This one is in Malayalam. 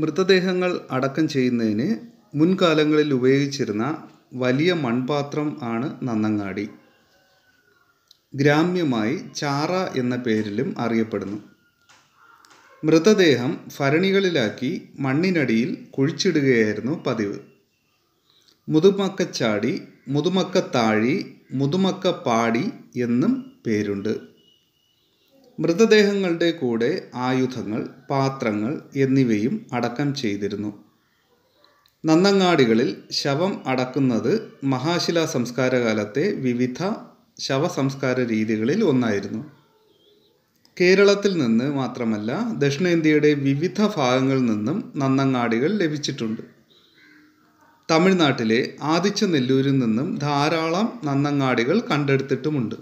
മൃതദേഹങ്ങൾ അടക്കം ചെയ്യുന്നതിന് മുൻകാലങ്ങളിൽ ഉപയോഗിച്ചിരുന്ന വലിയ മൺപാത്രം ആണ് നന്നങ്ങാടി ഗ്രാമ്യമായി ചാറ എന്ന പേരിലും അറിയപ്പെടുന്നു മൃതദേഹം ഭരണികളിലാക്കി മണ്ണിനടിയിൽ കുഴിച്ചിടുകയായിരുന്നു പതിവ് മുതുമക്കച്ചാടി മുതുമക്കത്താഴി മുതുമക്കപ്പാടി എന്നും പേരുണ്ട് മൃതദേഹങ്ങളുടെ കൂടെ ആയുധങ്ങൾ പാത്രങ്ങൾ എന്നിവയും അടക്കം ചെയ്തിരുന്നു നന്നങ്ങാടികളിൽ ശവം അടക്കുന്നത് മഹാശില സംസ്കാരകാലത്തെ വിവിധ ശവസംസ്കാര രീതികളിൽ ഒന്നായിരുന്നു കേരളത്തിൽ നിന്ന് മാത്രമല്ല ദക്ഷിണേന്ത്യയുടെ വിവിധ ഭാഗങ്ങളിൽ നിന്നും നന്നങ്ങാടികൾ ലഭിച്ചിട്ടുണ്ട് തമിഴ്നാട്ടിലെ ആദിച്ച നെല്ലൂരിൽ നിന്നും ധാരാളം നന്നങ്ങാടികൾ കണ്ടെടുത്തിട്ടുമുണ്ട്